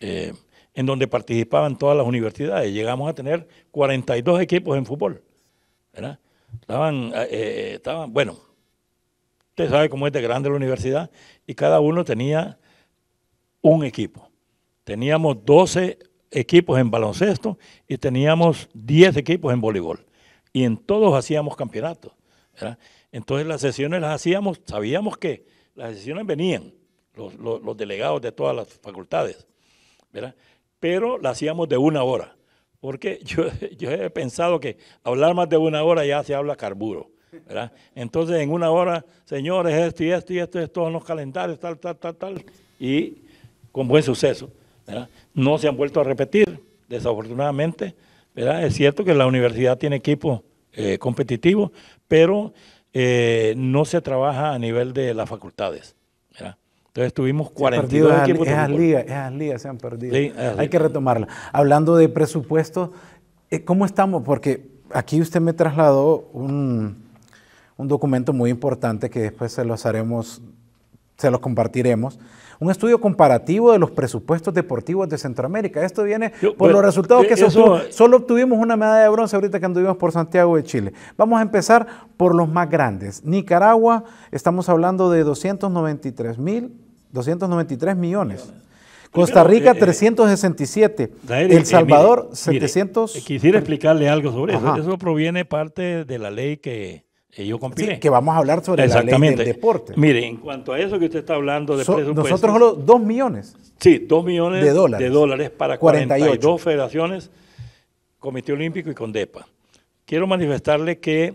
eh, en donde participaban todas las universidades. Llegamos a tener 42 equipos en fútbol. ¿verdad? Estaban, eh, eh, estaban, bueno, usted sabe cómo es de grande la universidad y cada uno tenía un equipo. Teníamos 12 equipos en baloncesto y teníamos 10 equipos en voleibol. Y en todos hacíamos campeonatos. Entonces las sesiones las hacíamos, sabíamos que las sesiones venían, los, delegados de todas las facultades, pero las hacíamos de una hora. Porque yo, he pensado que hablar más de una hora ya se habla carburo. ¿verdad? Entonces, en una hora, señores, esto y esto y esto, esto todos los calendarios, tal, tal, tal, tal, y con buen suceso. ¿verdad? No se han vuelto a repetir, desafortunadamente. ¿verdad? Es cierto que la universidad tiene equipo eh, competitivo, pero eh, no se trabaja a nivel de las facultades estuvimos tuvimos 42 equipos. Esas ligas, esas ligas se han perdido. Hay que retomarla. Hablando de presupuesto, eh, ¿cómo estamos? Porque aquí usted me trasladó un, documento muy importante que después se los haremos, se los compartiremos un estudio comparativo de los presupuestos deportivos de Centroamérica. Esto viene por los resultados que eh, se Solo obtuvimos una medalla de bronce ahorita que anduvimos por Santiago de Chile. Vamos a empezar por los más grandes. Nicaragua, estamos hablando de 293 mil 293 millones. Costa Rica, 367. Eh, eh, eh, El Salvador, 700. quisiera explicarle algo sobre eso. Eso proviene parte de la ley que ellos compilé. que vamos a hablar sobre la ley del deporte. Mire, en cuanto a eso que usted está hablando de presupuesto. Nosotros solo 2 millones. Sí, 2 millones de dólares, para 48. 42 federaciones, Comité Olímpico y Condepa. Quiero manifestarle que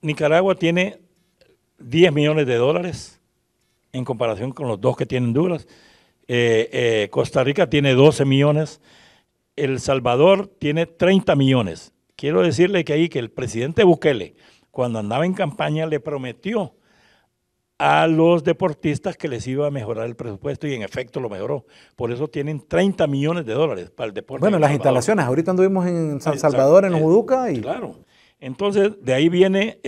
Nicaragua tiene 10 millones de dólares en comparación con los dos que tienen duras. Eh, eh, Costa Rica tiene 12 millones, El Salvador tiene 30 millones. Quiero decirle que ahí que el presidente Bukele, cuando andaba en campaña, le prometió a los deportistas que les iba a mejorar el presupuesto y en efecto lo mejoró. Por eso tienen 30 millones de dólares para el deporte. Bueno, las instalaciones, ahorita anduvimos en San Salvador, en eh, Uduca. Y... Claro. Entonces, de ahí viene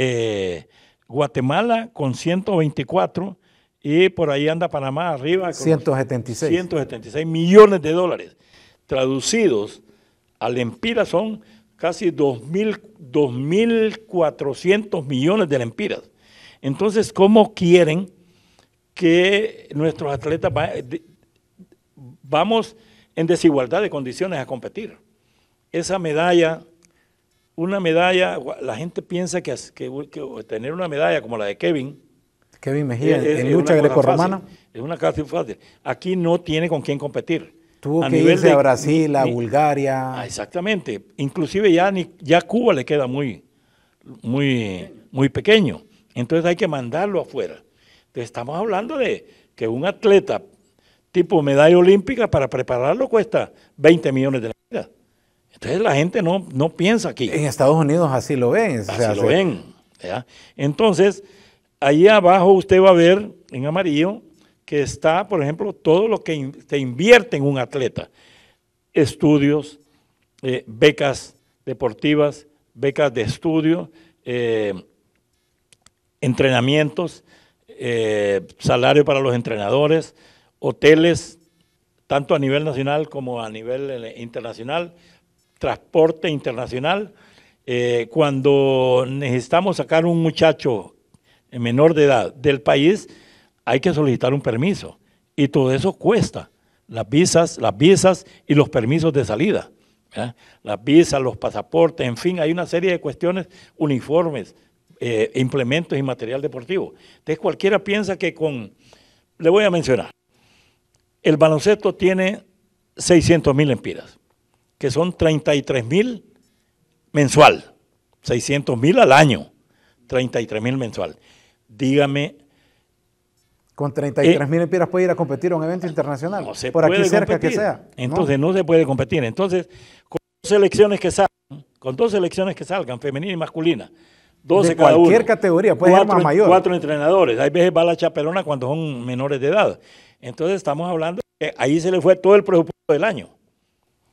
Guatemala con 124, y por ahí anda Panamá arriba. Con 176. millones de dólares. Traducidos al empira son casi 2.400 millones de lempiras. Entonces, ¿cómo quieren que nuestros atletas vamos en desigualdad de condiciones a competir? Esa medalla, una medalla, la gente piensa que tener una medalla como la de Kevin Kevin Mejía, es, eh, en eh, lucha grecorromana. Es una casi fácil. Aquí no tiene con quién competir. Tuvo a que nivel de, a Brasil, a Bulgaria. Ah, exactamente. Inclusive ya, ni, ya Cuba le queda muy, muy, muy pequeño. Entonces hay que mandarlo afuera. Entonces estamos hablando de que un atleta tipo medalla olímpica para prepararlo cuesta 20 millones de la vida. Entonces la gente no, no piensa aquí. En Estados Unidos así lo ven. Así o lo ven. Entonces ahí abajo usted va a ver en amarillo que está, por ejemplo, todo lo que se invierte en un atleta. Estudios, eh, becas deportivas, becas de estudio, eh, entrenamientos, eh, salario para los entrenadores, hoteles, tanto a nivel nacional como a nivel internacional, transporte internacional. cuando necesitamos sacar un muchacho menor de edad del país, hay que solicitar un permiso. Y todo eso cuesta. Las visas, las visas y los permisos de salida. Las visas, los pasaportes, en fin, hay una serie de cuestiones, uniformes, eh, implementos y material deportivo. Entonces cualquiera piensa que con, le voy a mencionar, el baloncesto tiene 600 mil empiras, que son 33 mil mensual, 600 mil al año, 33 mil mensual dígame. Con 33 eh, mil empiras puede ir a competir a un evento internacional. No por aquí cerca que sea. Entonces ¿no? se puede competir. Entonces, con dos selecciones que salgan, con dos selecciones que salgan, femenina y masculina, 12 cualquier categoría, puede cuatro, más mayor. Cuatro entrenadores. Hay veces va la chaperona cuando son menores de edad. Entonces, estamos hablando que ahí se le fue todo el presupuesto del año.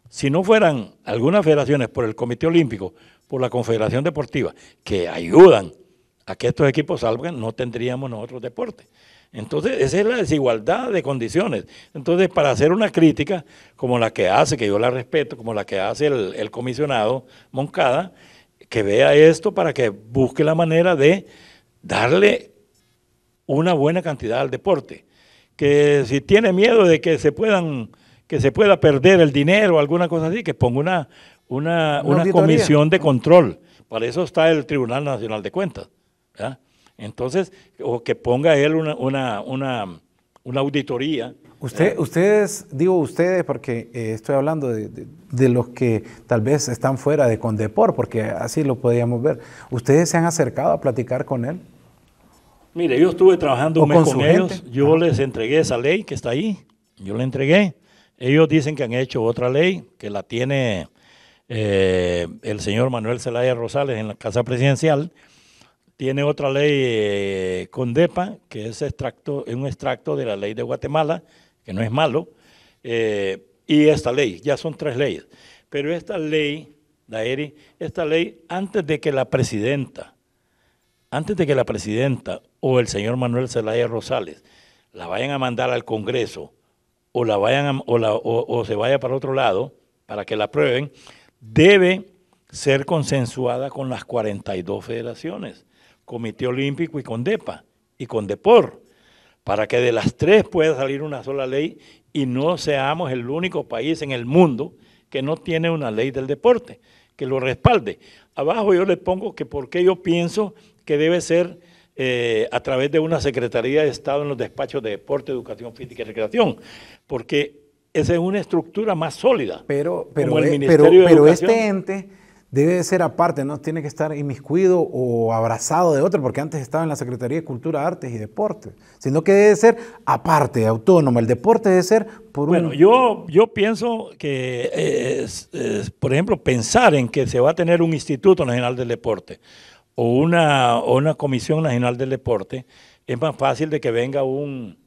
Si no fueran algunas federaciones por el Comité Olímpico, por la Confederación Deportiva, que ayudan a que estos equipos salgan, no tendríamos nosotros deporte. Entonces, esa es la desigualdad de condiciones. Entonces, para hacer una crítica como la que hace, que yo la respeto, como la que hace el, comisionado Moncada, que vea esto para que busque la manera de darle una buena cantidad al deporte. Que si tiene miedo de que se puedan que se pueda perder el dinero o alguna cosa así, que ponga una, una comisión de control. Para eso está el Tribunal Nacional de Cuentas. Entonces, o que ponga él una, auditoría. Usted, ustedes, digo ustedes porque eh, estoy hablando de, los que tal vez están fuera de Condepor, porque así lo podíamos ver. ¿Ustedes se han acercado a platicar con él? Mire, yo estuve trabajando un mes con, ellos, yo les entregué esa ley que está ahí, yo la entregué. Ellos dicen que han hecho otra ley, que la tiene eh, el señor Manuel Zelaya Rosales en la Casa Presidencial, tiene otra ley eh, con DEPA, que es, extracto, un extracto de la ley de Guatemala, que no es malo, eh, y esta ley, ya son tres leyes. Pero esta ley, Daeri, esta ley, antes de que la presidenta, antes de que la presidenta o el señor Manuel Zelaya Rosales la vayan a mandar al Congreso o, la vayan o se vaya para otro lado para que la aprueben, debe ser consensuada con las 42 federaciones. Comité Olímpico y con DEPA y con Depor, para que de las tres pueda salir una sola ley y no seamos el único país en el mundo que no tiene una ley del deporte, que lo respalde. Abajo yo le pongo que por qué yo pienso que debe ser eh, a través de una Secretaría de Estado en los despachos de deporte, educación física y recreación, porque esa es una estructura más sólida. Pero, pero, el eh, Ministerio pero este ente debe ser aparte, no tiene que estar inmiscuido o abrazado de otro, porque antes estaba en la Secretaría de Cultura, Artes y Deportes, sino que debe ser aparte, autónoma. El deporte debe ser por bueno, un... yo, yo pienso que, por ejemplo, pensar en que se va a tener un Instituto Nacional del Deporte o una, o una Comisión Nacional del Deporte, es más fácil de que venga un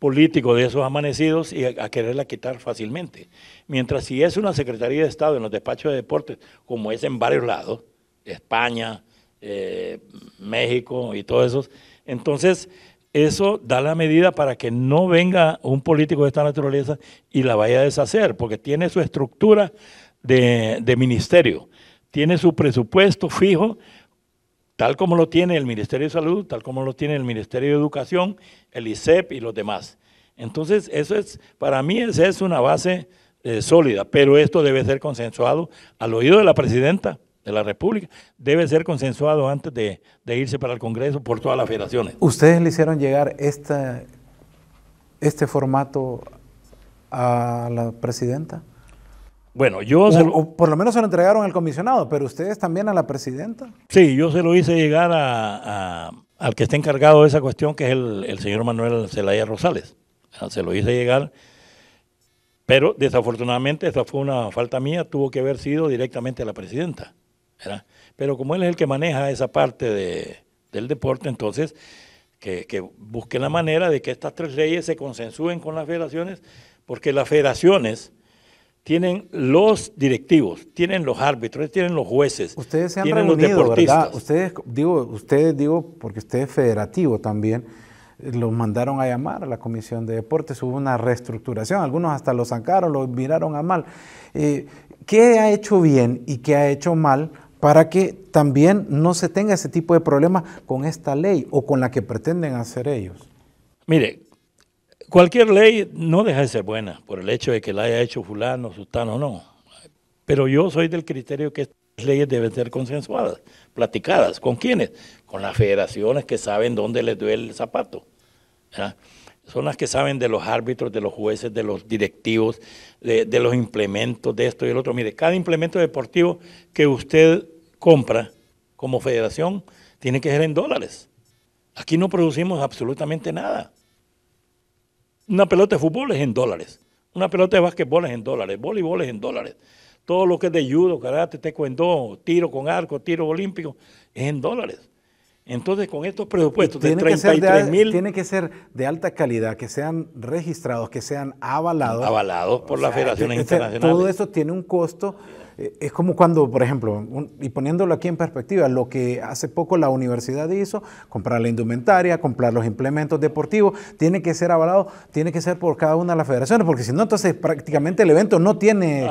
político de esos amanecidos y a, quererla quitar fácilmente. Mientras si es una Secretaría de Estado en los despachos de deportes, como es en varios lados, España, eh, México y todos esos, entonces eso da la medida para que no venga un político de esta naturaleza y la vaya a deshacer, porque tiene su estructura de ministerio, tiene su presupuesto fijo tal como lo tiene el Ministerio de Salud, tal como lo tiene el Ministerio de Educación, el ISEP y los demás. Entonces, eso es, para mí esa es una base eh, sólida, pero esto debe ser consensuado al oído de la presidenta de la República, debe ser consensuado antes de, irse para el Congreso por todas las federaciones. ¿Ustedes le hicieron llegar esta, este formato a la presidenta? Bueno, yo... por lo menos se lo entregaron al comisionado, pero ustedes también a la presidenta. Sí, yo se lo hice llegar al que está encargado de esa cuestión, que es el, señor Manuel Zelaya Rosales. Ah, se lo hice llegar, pero desafortunadamente esa fue una falta mía, tuvo que haber sido directamente a la presidenta. Pero como él es el que maneja esa parte del deporte, entonces que, que busque la manera de que estas tres leyes se consensúen con las federaciones, porque las federaciones tienen los directivos, tienen los árbitros, tienen los jueces, ustedes se han tienen reunido, ¿verdad? Ustedes digo, ustedes digo porque usted es federativo también, los mandaron a llamar a la comisión de deportes, hubo una reestructuración, algunos hasta lo sacaron, lo miraron a mal. Eh, ¿Qué ha hecho bien y qué ha hecho mal para que también no se tenga ese tipo de problema con esta ley o con la que pretenden hacer ellos? Mire, cualquier ley no deja de ser buena por el hecho de que la haya hecho fulano, sustano, no. Pero yo soy del criterio que estas leyes deben ser consensuadas, platicadas. ¿Con quiénes? Con las federaciones que saben dónde les duele el zapato. Son las que saben de los árbitros, de los jueces, de los directivos, de, de los implementos, de esto y el otro. Mire, cada implemento deportivo que usted compra como federación tiene que ser en dólares. Aquí no producimos absolutamente nada. Una pelota de fútbol es en dólares. Una pelota de básquetbol es en dólares. Voleibol es en dólares. Todo lo que es de judo, karate, taekwondo, tiro con arco, tiro olímpico, es en dólares. Entonces, con estos presupuestos de 33 mil... Tiene que ser de alta calidad, que sean registrados, que sean avalados. Avalados por las federaciones internacionales. Todo eso tiene un costo eh, es como cuando, por ejemplo, y poniéndolo aquí en perspectiva, lo que hace poco la universidad hizo, comprar la indumentaria, comprar los implementos deportivos, tiene que ser avalado, tiene que ser por cada una de las federaciones, porque si no, entonces prácticamente el evento no tiene...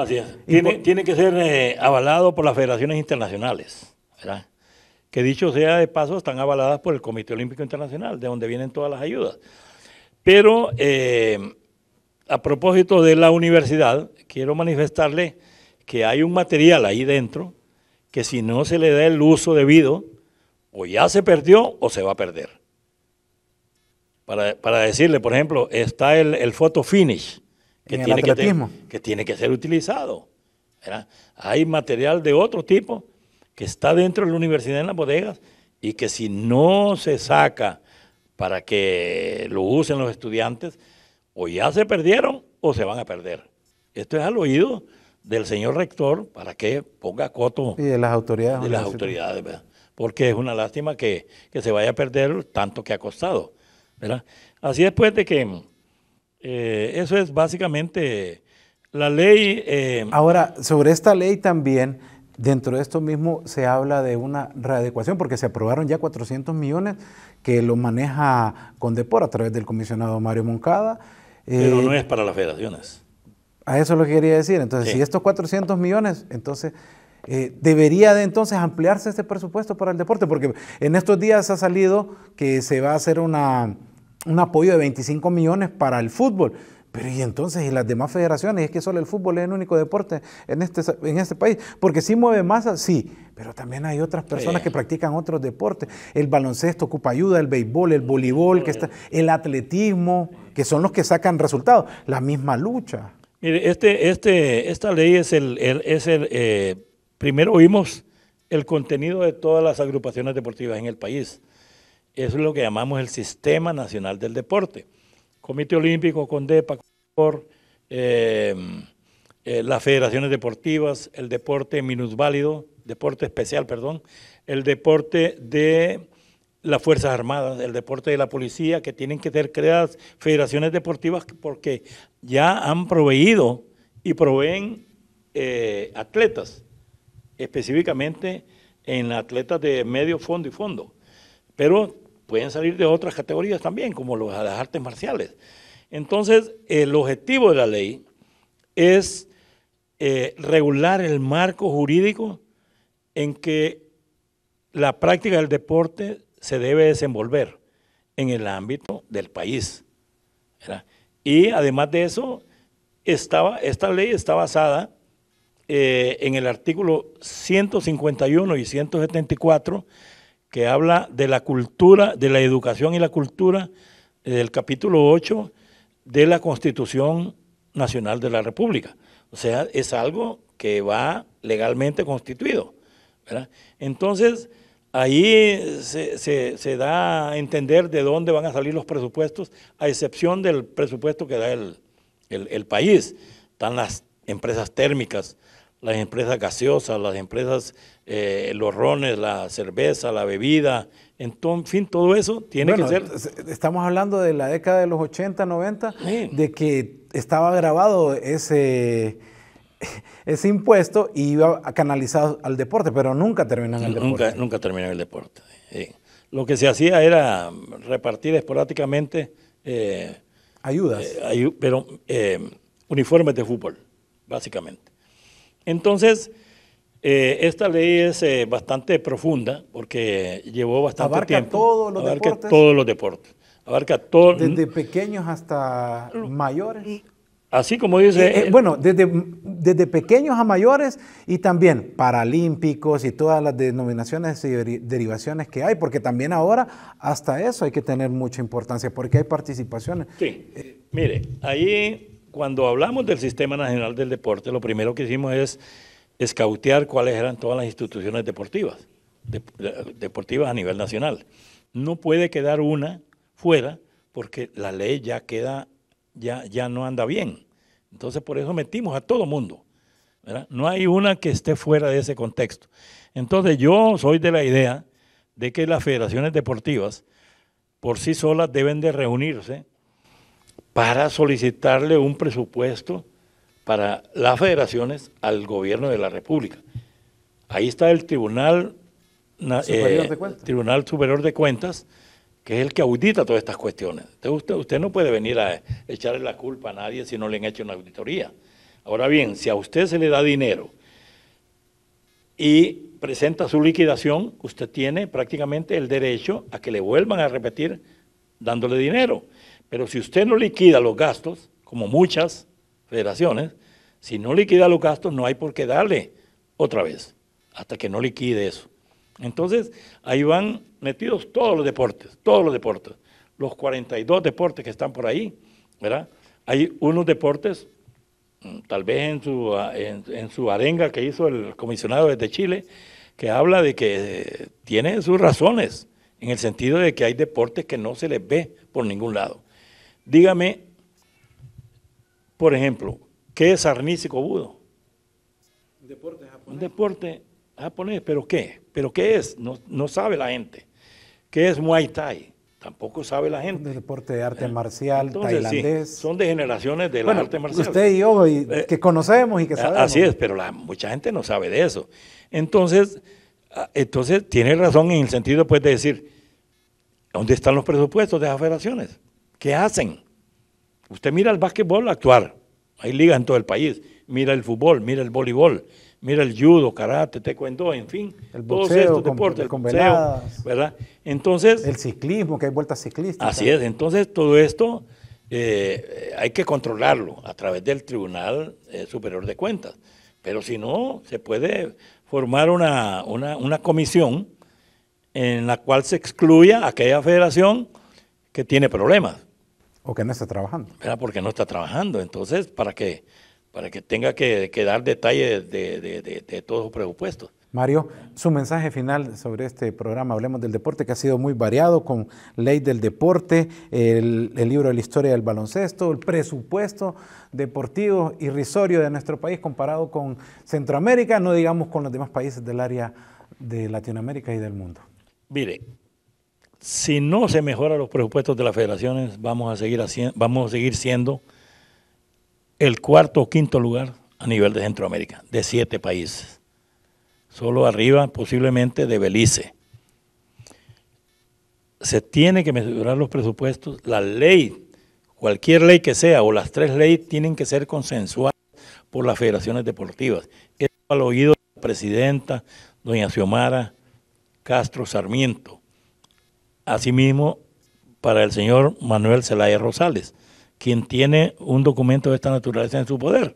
Tiene, que ser eh, avalado por las federaciones internacionales, ¿verdad? que dicho sea de paso, están avaladas por el Comité Olímpico Internacional, de donde vienen todas las ayudas. Pero eh, a propósito de la universidad, quiero manifestarle que hay un material ahí dentro que si no se le da el uso debido, o ya se perdió o se va a perder. Para, decirle, por ejemplo, está el, el photo finish, que tiene que, tiene que, ser utilizado. Hay material de otro tipo que está dentro de la universidad en las bodegas y que si no se saca para que lo usen los estudiantes, o ya se perdieron o se van a perder. Esto es al oído del señor rector para que ponga coto. Y de las autoridades. De las autoridades, ¿verdad? Porque es una lástima que, se vaya a perder tanto que ha costado, ¿verdad? Así después de que eh, eso es básicamente la ley. Eh, Ahora, sobre esta ley también, dentro de esto mismo se habla de una readecuación, porque se aprobaron ya 400 millones que lo maneja Condepor a través del comisionado Mario Moncada. Pero eh, no es para las federaciones. A eso lo quería decir. Entonces, si estos 400 millones, entonces eh, debería de entonces ampliarse este presupuesto para el deporte, porque en estos días ha salido que se va a hacer una, un apoyo de 25 millones para el fútbol. Pero y entonces, y las demás federaciones, es que solo el fútbol es el único deporte en este, en este país, porque sí mueve masa, sí, pero también hay otras personas que practican otros deportes. El baloncesto ocupa ayuda, el béisbol, el voleibol, el atletismo, que son los que sacan resultados, la misma lucha. Mire, este, este, esta ley es el, es el eh, primero Oímos el contenido de todas las agrupaciones deportivas en el país. Eso es lo que llamamos el Sistema Nacional del Deporte. Comité Olímpico, CONDEPA, eh, eh, las federaciones deportivas, el deporte minusválido, deporte especial, perdón, el deporte de las Fuerzas Armadas, el deporte de la policía, que tienen que ser creadas federaciones deportivas porque ya han proveído y proveen eh, atletas, específicamente en atletas de medio fondo y fondo. Pero pueden salir de otras categorías también, como los, las artes marciales. Entonces, el objetivo de la ley es eh, regular el marco jurídico en que la práctica del deporte se debe desenvolver en el ámbito del país. Y además de eso, estaba, esta ley está basada eh, en el artículo 151 y 174, que habla de la cultura, de la educación y la cultura, eh, del capítulo 8 de la Constitución Nacional de la República. O sea, es algo que va legalmente constituido. Entonces, Ahí se, da a entender de dónde van a salir los presupuestos, a excepción del presupuesto que da el, país. Están las empresas térmicas, las empresas gaseosas, las empresas, eh, los rones, la cerveza, la bebida, en, fin, todo eso tiene que ser... Estamos hablando de la década de los 80, 90, de que estaba grabado ese ese impuesto y iba canalizado al deporte, pero nunca en el deporte. Nunca, nunca en el deporte. Lo que se hacía era repartir esporádicamente... Eh, Ayudas. Eh, pero eh, uniformes de fútbol, básicamente. Entonces, esta ley es bastante profunda porque llevó bastante abarca Todos los abarca todos los deportes. Abarca Desde pequeños hasta mayores. Así como dice. Eh, eh, eh, bueno, desde, desde pequeños a mayores y también paralímpicos y todas las denominaciones y derivaciones que hay, porque también ahora hasta eso hay que tener mucha importancia, porque hay participaciones. Sí. Mire, ahí cuando hablamos del Sistema Nacional del Deporte, lo primero que hicimos es escautear cuáles eran todas las instituciones deportivas, deportivas a nivel nacional. No puede quedar una fuera porque la ley ya queda ya, ya no anda bien. Entonces por eso metimos a todo mundo. No hay una que esté fuera de ese contexto. Entonces yo soy de la idea de que las federaciones deportivas por sí solas deben de reunirse para solicitarle un presupuesto para las federaciones al gobierno de la República. Ahí está el Tribunal eh, Tribunal Superior de Cuentas que es el que audita todas estas cuestiones. usted, usted no puede venir a echarle la culpa a nadie si no le han hecho una auditoría. Ahora bien, si a usted se le da dinero y presenta su liquidación, usted tiene prácticamente el derecho a que le vuelvan a repetir dándole dinero. Pero si usted no liquida los gastos, como muchas federaciones, si no liquida los gastos no hay por qué darle otra vez, hasta que no liquide eso. Entonces, ahí van metidos todos los deportes, todos los deportes, los 42 deportes que están por ahí, ¿verdad? Hay unos deportes, mm, tal vez en su, ah, en, su arenga que hizo el comisionado desde Chile, que habla de que eh, tiene sus razones, en el sentido de que hay deportes que no se les ve por ningún lado. Dígame, por ejemplo, ¿qué es arnísico budo? Un deporte japonés. Un deporte pero ¿qué? ¿Pero qué es? No, sabe la gente. ¿Qué es Muay Thai? Tampoco sabe la gente. deporte de arte marcial, tailandés. son de generaciones del arte marcial Usted y yo, eh, que conocemos y que sabemos. Así es, pero la, mucha gente no sabe de eso. Entonces, ah, entonces, tiene razón en el sentido pues, de decir, ¿dónde están los presupuestos de las federaciones? ¿Qué hacen? Usted mira el básquetbol actuar, hay ligas en todo el país, mira el fútbol, mira el voleibol, Mira el judo, karate, taekwondo, en fin, el boxeo, todos estos deportes, el ¿verdad? Entonces... El ciclismo, que hay vueltas ciclistas. Así es, entonces todo esto eh, hay que controlarlo a través del Tribunal eh, Superior de Cuentas. Pero si no, se puede formar una, comisión en la cual se excluya aquella federación que tiene problemas. O que no está trabajando. Porque no está trabajando. Entonces, para qué? para que tenga que, dar detalles de, todos los presupuestos. Mario, su mensaje final sobre este programa Hablemos del Deporte, que ha sido muy variado con Ley del Deporte, el, libro de la historia del baloncesto, el presupuesto deportivo irrisorio de nuestro país comparado con Centroamérica, no digamos con los demás países del área de Latinoamérica y del mundo. Mire, si no se mejoran los presupuestos de las federaciones, vamos a seguir siendo el cuarto o quinto lugar a nivel de Centroamérica, de siete países. Solo arriba posiblemente de Belice. Se tiene que mejorar los presupuestos. La ley, cualquier ley que sea, o las tres leyes, tienen que ser consensuadas por las federaciones deportivas. Esto al oído de la presidenta, doña Xiomara Castro Sarmiento. Asimismo, para el señor Manuel Zelaya Rosales quien tiene un documento de esta naturaleza en su poder.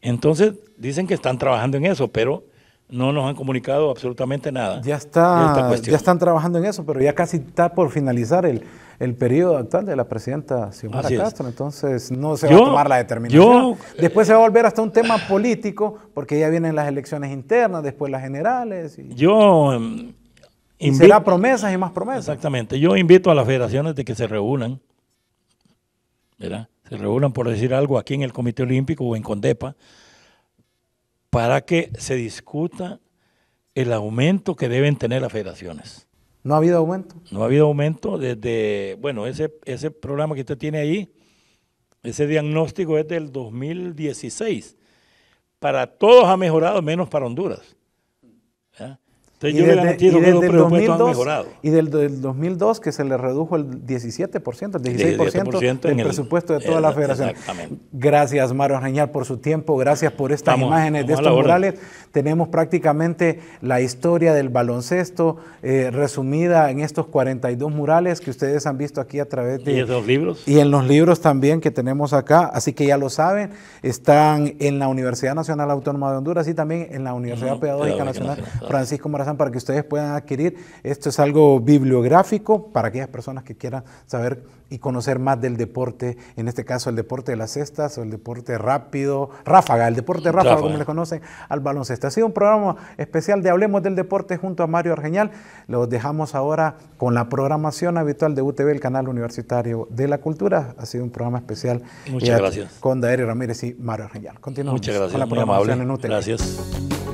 Entonces, dicen que están trabajando en eso, pero no nos han comunicado absolutamente nada. Ya, está, ya están trabajando en eso, pero ya casi está por finalizar el, periodo actual de la presidenta Xiomara Castro. Entonces no se va a tomar la determinación. después se va a volver hasta un tema político, porque ya vienen las elecciones internas, después las generales. Y, yo. Em, será promesas y más promesas. Exactamente. Yo invito a las federaciones de que se reúnan se regulan, por decir algo, aquí en el Comité Olímpico o en CONDEPA, para que se discuta el aumento que deben tener las federaciones. ¿No ha habido aumento? No ha habido aumento desde, bueno, ese, ese programa que usted tiene ahí, ese diagnóstico es del 2016. Para todos ha mejorado, menos para Honduras y desde, 2002, del, 2002 que se le redujo el 17%, el 16% el del presupuesto de toda la federación. Exactamente. Gracias Mario Reñal por su tiempo, gracias por estas imágenes de estos murales. Tenemos prácticamente la historia del baloncesto eh, resumida en estos 42 murales que ustedes han visto aquí a través de... Y en los libros. Y en los libros también que tenemos acá, así que ya lo saben, están en la Universidad Nacional Autónoma de Honduras y también en la Universidad Pedagógica, Nacional, Francisco para que ustedes puedan adquirir. Esto es algo bibliográfico para aquellas personas que quieran saber y conocer más del deporte, en este caso el deporte de las cestas o el deporte rápido, ráfaga, el deporte ráfaga, como le conocen al baloncesto. Ha sido un programa especial de Hablemos del Deporte junto a Mario Argeñal. Los dejamos ahora con la programación habitual de UTV, el canal universitario de la cultura. Ha sido un programa especial Muchas eh, gracias. con Daerio Ramírez y Mario Argenial. Continuamos Muchas gracias. con la programación en UTV. Gracias.